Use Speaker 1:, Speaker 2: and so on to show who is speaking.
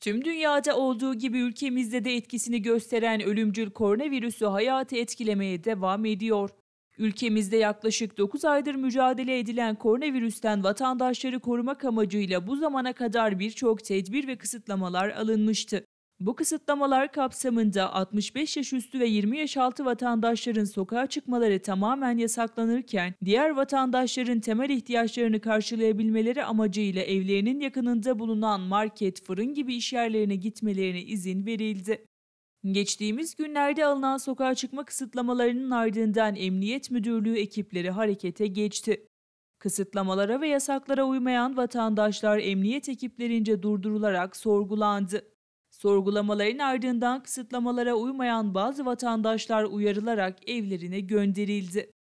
Speaker 1: Tüm dünyada olduğu gibi ülkemizde de etkisini gösteren ölümcül koronavirüsü hayatı etkilemeye devam ediyor. Ülkemizde yaklaşık 9 aydır mücadele edilen koronavirüsten vatandaşları korumak amacıyla bu zamana kadar birçok tedbir ve kısıtlamalar alınmıştı. Bu kısıtlamalar kapsamında 65 yaş üstü ve 20 yaş altı vatandaşların sokağa çıkmaları tamamen yasaklanırken, diğer vatandaşların temel ihtiyaçlarını karşılayabilmeleri amacıyla evlerinin yakınında bulunan market, fırın gibi işyerlerine gitmelerine izin verildi. Geçtiğimiz günlerde alınan sokağa çıkma kısıtlamalarının ardından Emniyet Müdürlüğü ekipleri harekete geçti. Kısıtlamalara ve yasaklara uymayan vatandaşlar emniyet ekiplerince durdurularak sorgulandı. Sorgulamaların ardından kısıtlamalara uymayan bazı vatandaşlar uyarılarak evlerine gönderildi.